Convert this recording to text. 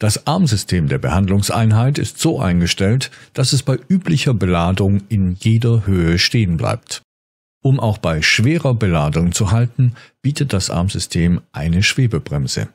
Das Armsystem der Behandlungseinheit ist so eingestellt, dass es bei üblicher Beladung in jeder Höhe stehen bleibt. Um auch bei schwerer Beladung zu halten, bietet das Armsystem eine Schwebebremse.